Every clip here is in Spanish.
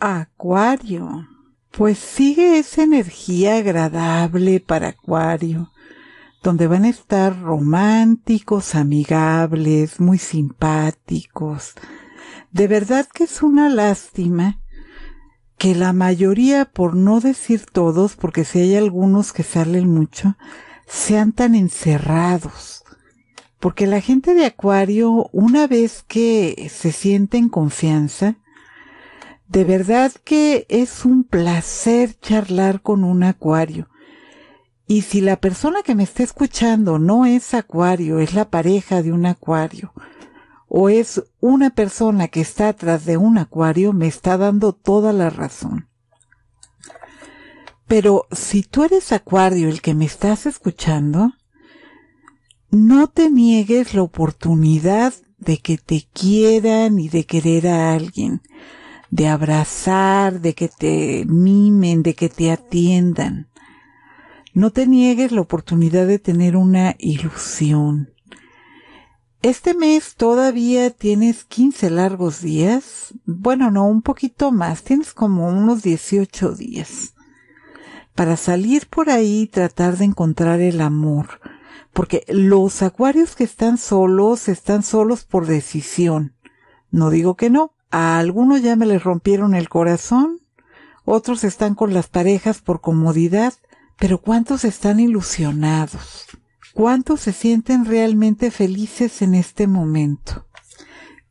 Acuario. Pues sigue esa energía agradable para Acuario, donde van a estar románticos, amigables, muy simpáticos. De verdad que es una lástima que la mayoría, por no decir todos, porque si hay algunos que salen mucho, sean tan encerrados. Porque la gente de Acuario, una vez que se siente en confianza, de verdad que es un placer charlar con un acuario. Y si la persona que me está escuchando no es acuario, es la pareja de un acuario, o es una persona que está atrás de un acuario, me está dando toda la razón. Pero si tú eres acuario el que me estás escuchando, no te niegues la oportunidad de que te quieran y de querer a alguien de abrazar, de que te mimen, de que te atiendan. No te niegues la oportunidad de tener una ilusión. Este mes todavía tienes 15 largos días. Bueno, no, un poquito más. Tienes como unos 18 días. Para salir por ahí y tratar de encontrar el amor. Porque los acuarios que están solos están solos por decisión. No digo que no. A algunos ya me les rompieron el corazón, otros están con las parejas por comodidad, pero ¿cuántos están ilusionados? ¿Cuántos se sienten realmente felices en este momento?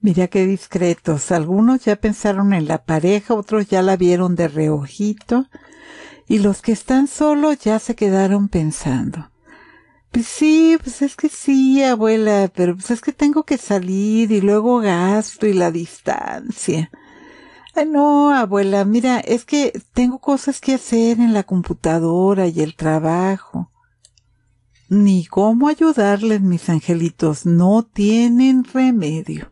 Mira qué discretos. Algunos ya pensaron en la pareja, otros ya la vieron de reojito, y los que están solos ya se quedaron pensando. Pues sí, pues es que sí, abuela, pero pues es que tengo que salir y luego gasto y la distancia. Ay, no, abuela, mira, es que tengo cosas que hacer en la computadora y el trabajo. Ni cómo ayudarles, mis angelitos, no tienen remedio.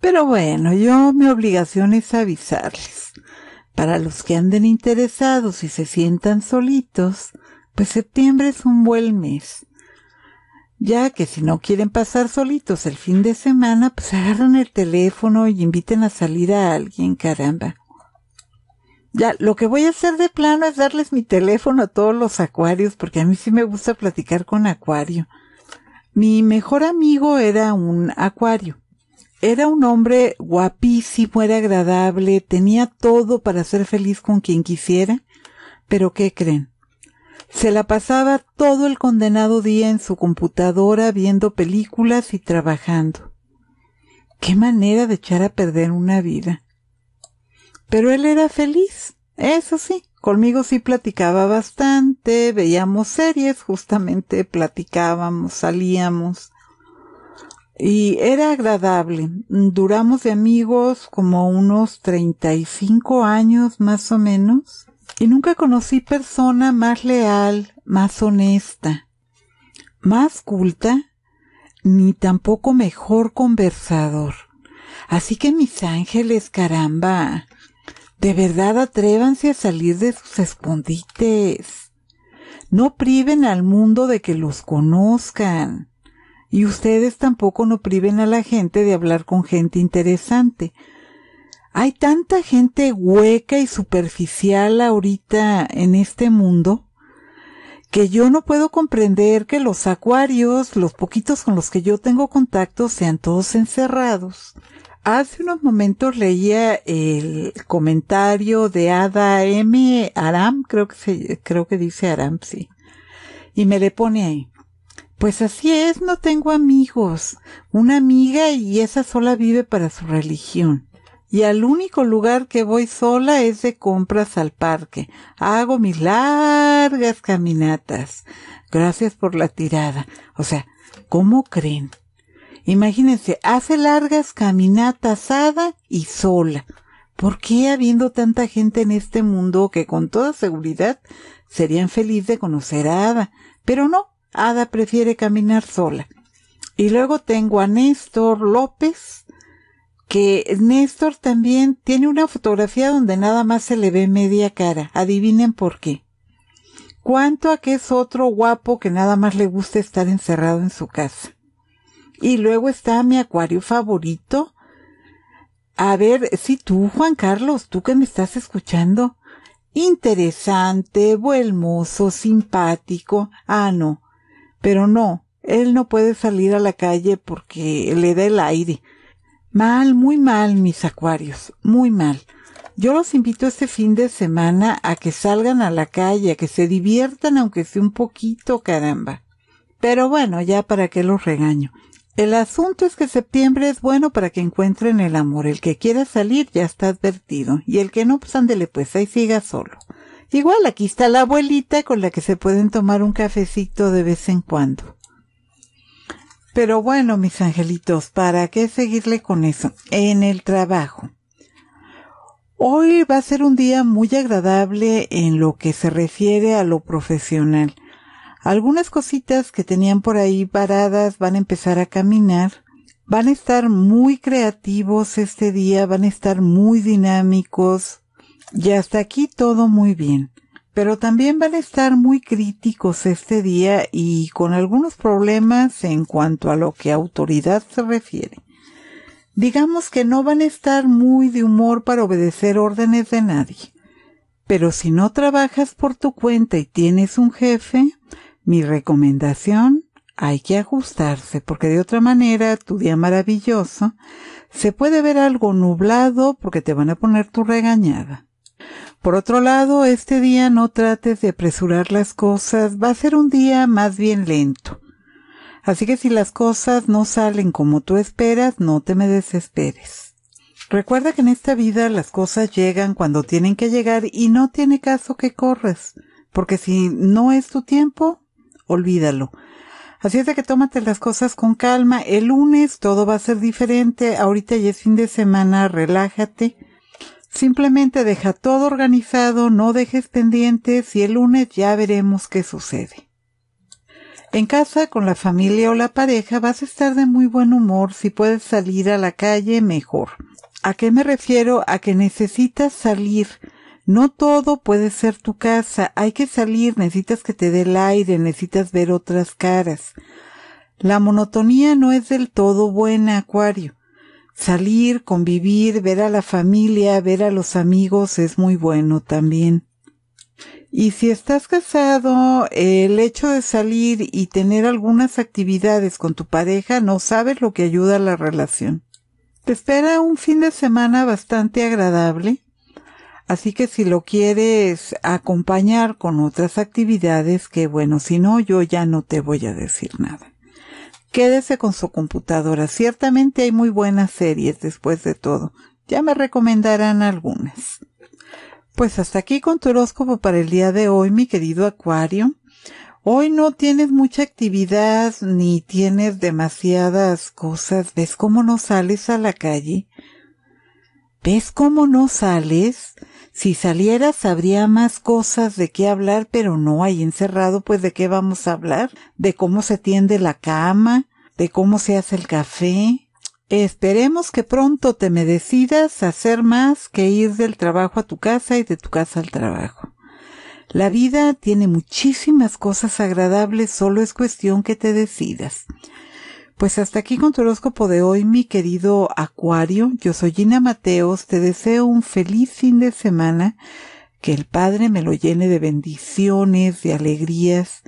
Pero bueno, yo mi obligación es avisarles. Para los que anden interesados y se sientan solitos, pues septiembre es un buen mes ya que si no quieren pasar solitos el fin de semana, pues agarran el teléfono y inviten a salir a alguien, caramba. Ya, lo que voy a hacer de plano es darles mi teléfono a todos los acuarios, porque a mí sí me gusta platicar con acuario. Mi mejor amigo era un acuario. Era un hombre guapísimo, era agradable, tenía todo para ser feliz con quien quisiera. Pero ¿qué creen? Se la pasaba todo el condenado día en su computadora viendo películas y trabajando. Qué manera de echar a perder una vida. Pero él era feliz, eso sí. Conmigo sí platicaba bastante, veíamos series, justamente platicábamos, salíamos. Y era agradable. Duramos de amigos como unos 35 años más o menos. Y nunca conocí persona más leal, más honesta, más culta, ni tampoco mejor conversador. Así que mis ángeles, caramba, de verdad atrévanse a salir de sus escondites. No priven al mundo de que los conozcan. Y ustedes tampoco no priven a la gente de hablar con gente interesante, hay tanta gente hueca y superficial ahorita en este mundo que yo no puedo comprender que los acuarios, los poquitos con los que yo tengo contacto, sean todos encerrados. Hace unos momentos leía el comentario de Ada M. Aram, creo que creo que dice Aram, sí. Y me le pone ahí. Pues así es, no tengo amigos. Una amiga y esa sola vive para su religión y al único lugar que voy sola es de compras al parque. Hago mis largas caminatas. Gracias por la tirada. O sea, ¿cómo creen? Imagínense, hace largas caminatas Ada y sola. ¿Por qué habiendo tanta gente en este mundo que con toda seguridad serían felices de conocer a Ada? Pero no, Ada prefiere caminar sola. Y luego tengo a Néstor López, que Néstor también tiene una fotografía donde nada más se le ve media cara. Adivinen por qué. ¿Cuánto a que es otro guapo que nada más le gusta estar encerrado en su casa? Y luego está mi acuario favorito. A ver, si tú, Juan Carlos, tú que me estás escuchando. Interesante, buen mozo, simpático. Ah, no. Pero no, él no puede salir a la calle porque le da el aire. Mal, muy mal, mis acuarios, muy mal. Yo los invito este fin de semana a que salgan a la calle, a que se diviertan aunque sea un poquito, caramba. Pero bueno, ya para qué los regaño. El asunto es que septiembre es bueno para que encuentren el amor. El que quiera salir ya está advertido. Y el que no, pues ándele pues, ahí siga solo. Igual aquí está la abuelita con la que se pueden tomar un cafecito de vez en cuando. Pero bueno, mis angelitos, ¿para qué seguirle con eso? En el trabajo. Hoy va a ser un día muy agradable en lo que se refiere a lo profesional. Algunas cositas que tenían por ahí paradas van a empezar a caminar. Van a estar muy creativos este día, van a estar muy dinámicos. Y hasta aquí todo muy bien pero también van a estar muy críticos este día y con algunos problemas en cuanto a lo que autoridad se refiere. Digamos que no van a estar muy de humor para obedecer órdenes de nadie. Pero si no trabajas por tu cuenta y tienes un jefe, mi recomendación, hay que ajustarse, porque de otra manera tu día maravilloso se puede ver algo nublado porque te van a poner tu regañada. Por otro lado, este día no trates de apresurar las cosas, va a ser un día más bien lento. Así que si las cosas no salen como tú esperas, no te me desesperes. Recuerda que en esta vida las cosas llegan cuando tienen que llegar y no tiene caso que corras, porque si no es tu tiempo, olvídalo. Así es de que tómate las cosas con calma. El lunes todo va a ser diferente. Ahorita ya es fin de semana, relájate. Simplemente deja todo organizado, no dejes pendientes y el lunes ya veremos qué sucede. En casa, con la familia o la pareja, vas a estar de muy buen humor. Si puedes salir a la calle, mejor. ¿A qué me refiero? A que necesitas salir. No todo puede ser tu casa. Hay que salir, necesitas que te dé el aire, necesitas ver otras caras. La monotonía no es del todo buena, Acuario salir, convivir, ver a la familia, ver a los amigos es muy bueno también. Y si estás casado, el hecho de salir y tener algunas actividades con tu pareja no sabes lo que ayuda a la relación. Te espera un fin de semana bastante agradable, así que si lo quieres acompañar con otras actividades, que bueno, si no, yo ya no te voy a decir nada quédese con su computadora. Ciertamente hay muy buenas series después de todo. Ya me recomendarán algunas. Pues hasta aquí con tu horóscopo para el día de hoy, mi querido Acuario. Hoy no tienes mucha actividad ni tienes demasiadas cosas. ¿Ves cómo no sales a la calle? ¿Ves cómo no sales? Si salieras habría más cosas de qué hablar, pero no hay encerrado, pues de qué vamos a hablar, de cómo se tiende la cama, de cómo se hace el café. Esperemos que pronto te me decidas hacer más que ir del trabajo a tu casa y de tu casa al trabajo. La vida tiene muchísimas cosas agradables, solo es cuestión que te decidas. Pues hasta aquí con tu horóscopo de hoy, mi querido Acuario. Yo soy Gina Mateos. Te deseo un feliz fin de semana. Que el Padre me lo llene de bendiciones, de alegrías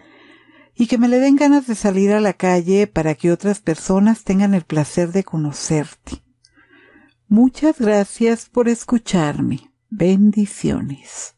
y que me le den ganas de salir a la calle para que otras personas tengan el placer de conocerte. Muchas gracias por escucharme. Bendiciones.